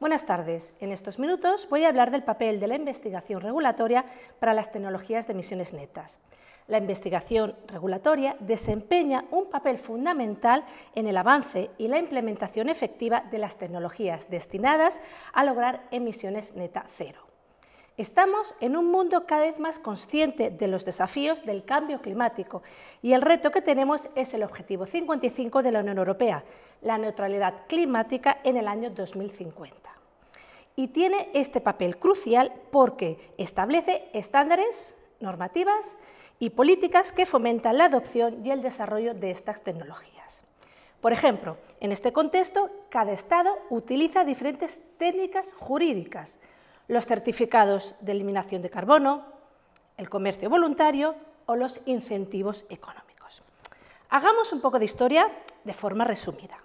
Buenas tardes. En estos minutos voy a hablar del papel de la investigación regulatoria para las tecnologías de emisiones netas. La investigación regulatoria desempeña un papel fundamental en el avance y la implementación efectiva de las tecnologías destinadas a lograr emisiones neta cero. Estamos en un mundo cada vez más consciente de los desafíos del cambio climático y el reto que tenemos es el objetivo 55 de la Unión Europea, la neutralidad climática en el año 2050. Y tiene este papel crucial porque establece estándares, normativas y políticas que fomentan la adopción y el desarrollo de estas tecnologías. Por ejemplo, en este contexto, cada Estado utiliza diferentes técnicas jurídicas los certificados de eliminación de carbono, el comercio voluntario o los incentivos económicos. Hagamos un poco de historia de forma resumida.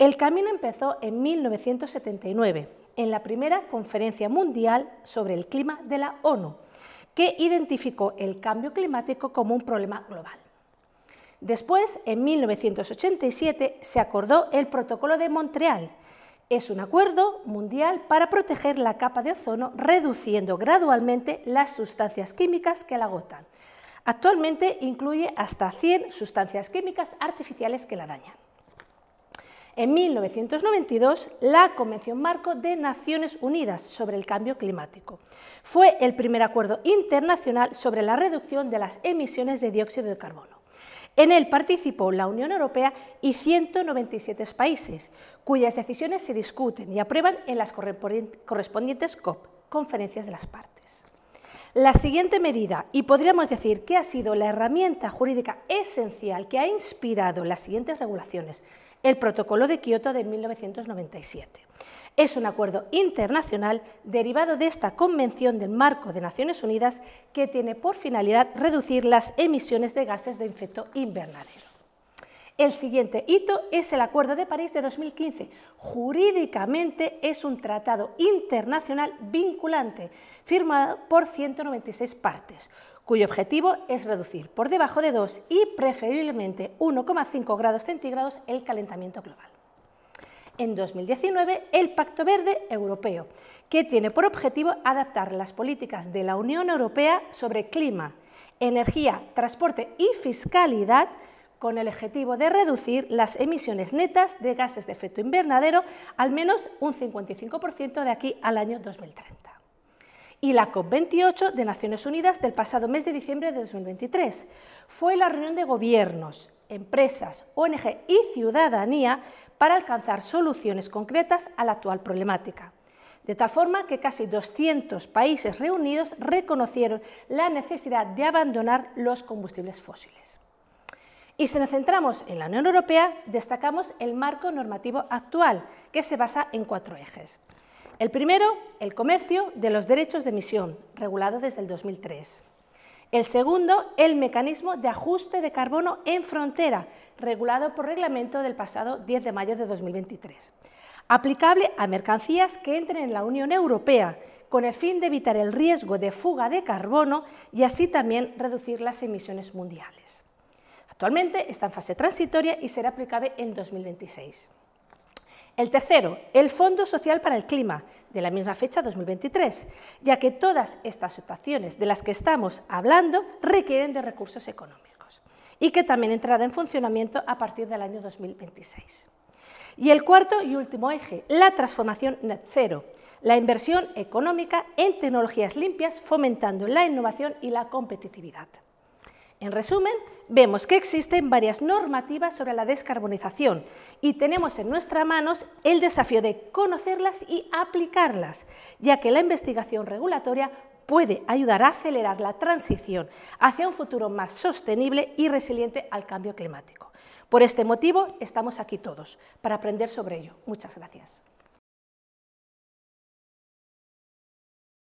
El camino empezó en 1979, en la primera Conferencia Mundial sobre el Clima de la ONU, que identificó el cambio climático como un problema global. Después, en 1987, se acordó el Protocolo de Montreal, es un acuerdo mundial para proteger la capa de ozono reduciendo gradualmente las sustancias químicas que la agotan. Actualmente incluye hasta 100 sustancias químicas artificiales que la dañan. En 1992, la Convención Marco de Naciones Unidas sobre el Cambio Climático fue el primer acuerdo internacional sobre la reducción de las emisiones de dióxido de carbono. En él participó la Unión Europea y 197 países, cuyas decisiones se discuten y aprueban en las correspondientes COP, conferencias de las partes. La siguiente medida, y podríamos decir que ha sido la herramienta jurídica esencial que ha inspirado las siguientes regulaciones, el Protocolo de Kioto de 1997. Es un acuerdo internacional derivado de esta Convención del Marco de Naciones Unidas que tiene por finalidad reducir las emisiones de gases de efecto invernadero. El siguiente hito es el Acuerdo de París de 2015. Jurídicamente es un tratado internacional vinculante, firmado por 196 partes, cuyo objetivo es reducir por debajo de 2 y preferiblemente 1,5 grados centígrados el calentamiento global en 2019 el Pacto Verde Europeo, que tiene por objetivo adaptar las políticas de la Unión Europea sobre clima, energía, transporte y fiscalidad con el objetivo de reducir las emisiones netas de gases de efecto invernadero al menos un 55% de aquí al año 2030 y la COP28 de Naciones Unidas del pasado mes de diciembre de 2023. Fue la reunión de gobiernos, empresas, ONG y ciudadanía para alcanzar soluciones concretas a la actual problemática. De tal forma que casi 200 países reunidos reconocieron la necesidad de abandonar los combustibles fósiles. Y si nos centramos en la Unión Europea, destacamos el marco normativo actual, que se basa en cuatro ejes. El primero, el comercio de los derechos de emisión, regulado desde el 2003. El segundo, el mecanismo de ajuste de carbono en frontera, regulado por reglamento del pasado 10 de mayo de 2023, aplicable a mercancías que entren en la Unión Europea, con el fin de evitar el riesgo de fuga de carbono y así también reducir las emisiones mundiales. Actualmente está en fase transitoria y será aplicable en 2026. El tercero, el Fondo Social para el Clima, de la misma fecha 2023, ya que todas estas situaciones de las que estamos hablando requieren de recursos económicos y que también entrará en funcionamiento a partir del año 2026. Y el cuarto y último eje, la transformación net cero, la inversión económica en tecnologías limpias fomentando la innovación y la competitividad. En resumen, vemos que existen varias normativas sobre la descarbonización y tenemos en nuestras manos el desafío de conocerlas y aplicarlas, ya que la investigación regulatoria puede ayudar a acelerar la transición hacia un futuro más sostenible y resiliente al cambio climático. Por este motivo, estamos aquí todos, para aprender sobre ello. Muchas gracias.